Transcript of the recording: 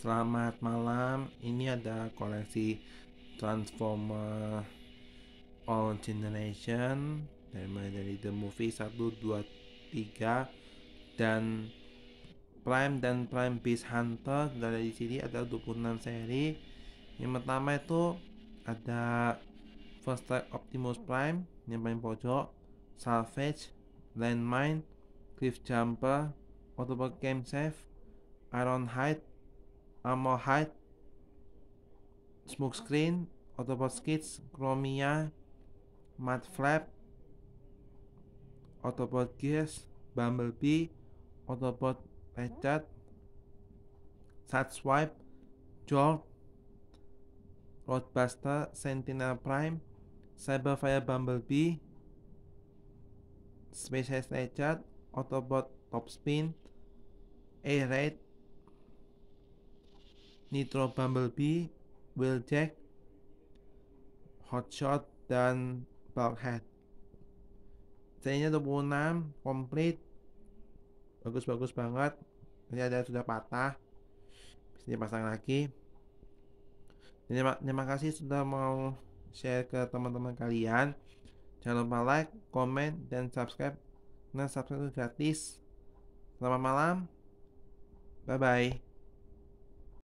Selamat malam, ini ada koleksi Transformer All Generation dari dari The Movie 1, 2, 3 dan Prime dan Prime Beast Hunter dari sini ada 26 seri yang pertama itu ada First Strike Optimus Prime yang paling pojok Salvage, Landmine, Cliffjumper, Autobot Game Safe, Ironhide, Armor Height, Screen, Autobot Skids, Chromia, Mud Flap, Autobot Gears, Bumblebee, Autobot Pecat, Sideswipe, Jolt, Roadbuster, Sentinel Prime, Cyberfire Bumblebee, Space Hedgehog, Autobot top spin, A-Raid, Nitro Bumblebee, Hot Hotshot, dan Bulkhead. Sayangnya 26, komplit. Bagus-bagus banget. Ini ada sudah patah. Bisa dipasang lagi. Terima, terima kasih sudah mau share ke teman-teman kalian. Jangan lupa like, comment dan subscribe. Nah, subscribe gratis. Selamat malam. Bye-bye.